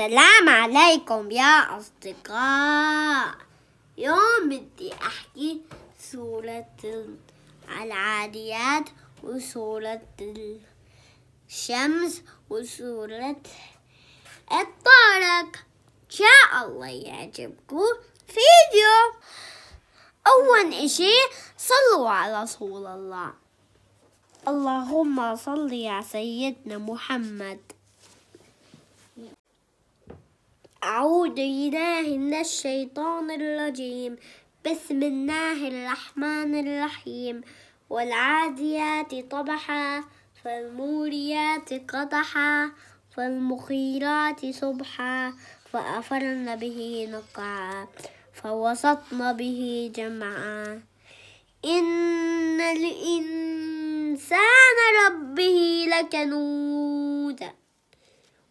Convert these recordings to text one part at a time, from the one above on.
السلام عليكم يا أصدقاء يوم بدي أحكي سورة العاديات وسورة الشمس وسورة الطارق إن شاء الله يعجبكم فيديو أول إشي صلوا على رسول الله اللهم صل على سيدنا محمد أعوذ بالله من الشيطان الرجيم بسم الله الرحمن الرحيم والعاديات طبحا فالموريات قدحا فالمخيرات صبحا فأفرن به نقعا فوسطن به جمعا إن الإنسان ربه لكنود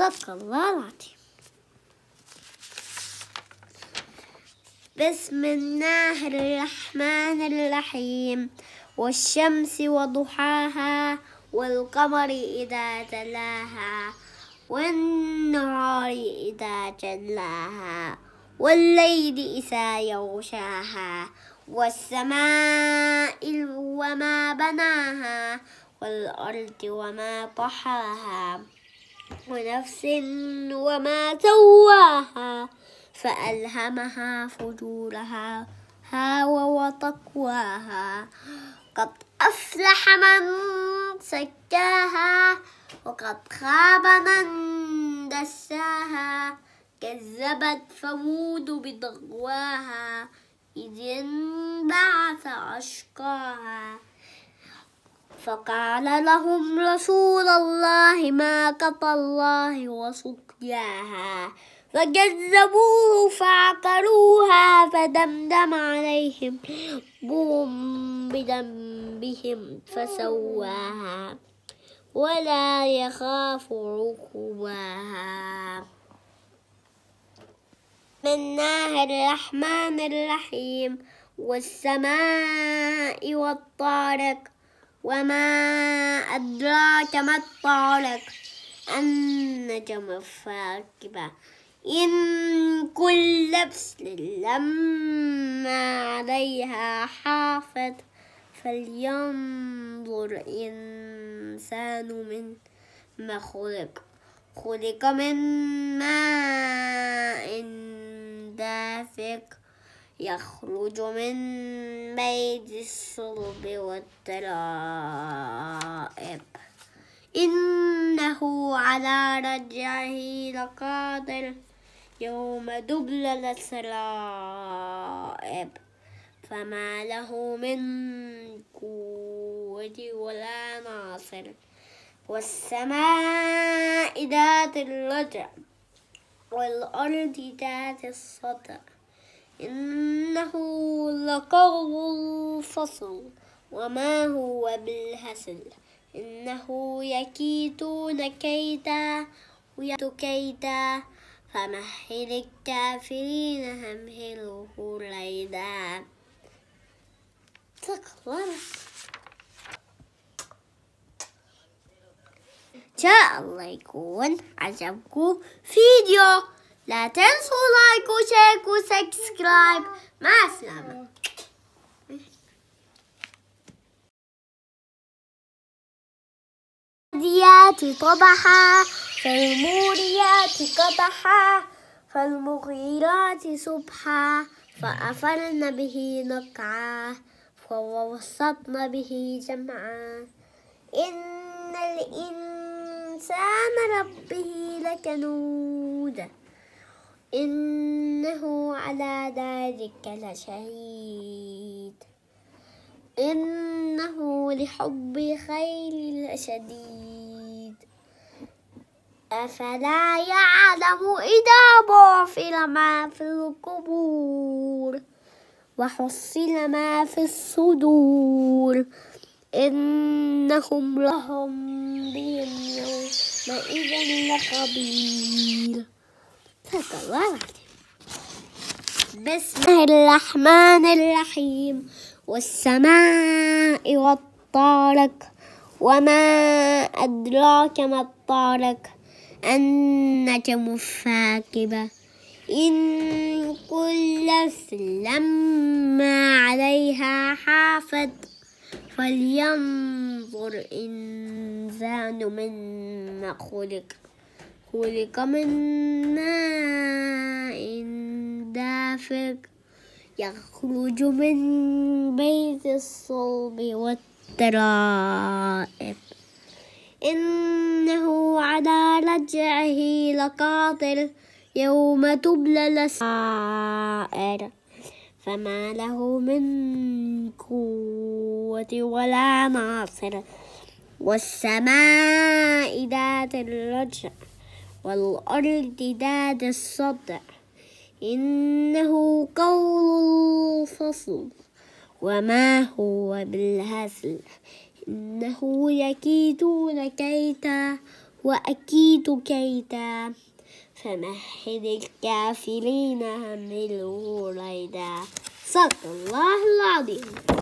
صدق الله العظيم بسم الله الرحمن الرحيم والشمس وضحاها والقمر إذا تلاها والنهار إذا جلاها والليل إذا يغشاها والسماء وما بناها والأرض وما طحاها ونفس وما سواها فألهمها فجورها وتقواها قد أفلح من سكاها وقد خاب من دساها كذبت ثمود بطغواها إذ انبعث أشقاها فقال لهم رسول الله ما ناقة الله وسقياها فكذبوه فعقروها فدمدم عليهم ربهم بذنبهم فسواها ولا يخاف عقباها مناه الرحمن الرحيم والسماء والطارق وما أدراك ما الطارق النجم الثاقب إن كل لبس لما عليها حافظ فلينظر الإنسان ما خلق خلق من ماء دافق يخرج من بيت الصلب والترائب إنه على رجعه لقادر يوم دبل السرائب فما له من قوة ولا ناصر والسماء ذات الرجع والأرض ذات الصدر إنه لقول الفصل وما هو بالهسل إنه يكيدون كيدا ويد كيدا فمهل الكافرين همهله ليدا تكبر إن شاء الله يكون عجبكم فيديو لا تنسوا لايك وشيك وسبسكرايب مع السلامة فالهاديات طبحا فالموريات قبحا فالمغيرات صبحا فأفرن به نقعا ووسطن به جمعا إن الإنسان ربه لكنود إنه على ذلك لشهيد إنه لحب خير لشديد أفلا يعلم إذا بعثر ما في القبور وحصل ما في الصدور إنهم لهم بهم يومئذ لخبير بسم الله الرحمن الرحيم والسماء والطارق وما أدراك ما الطارق النجم الثاقب إن كل لما عليها حافظ فلينظر إنسان من خلق خلق من ماء دافق يخرج من بيت الصلب والترائب إنه على رجعه لقاطر يوم تبلى السائر فما له من قوة ولا ناصر والسماء ذات الرجع والأرض داد الصدع إنه قول الفصل وما هو بالهزل إنه يكيدون كيدا وأكيد كيدا فمهد الكافرين أمهله ريدا صدق الله العظيم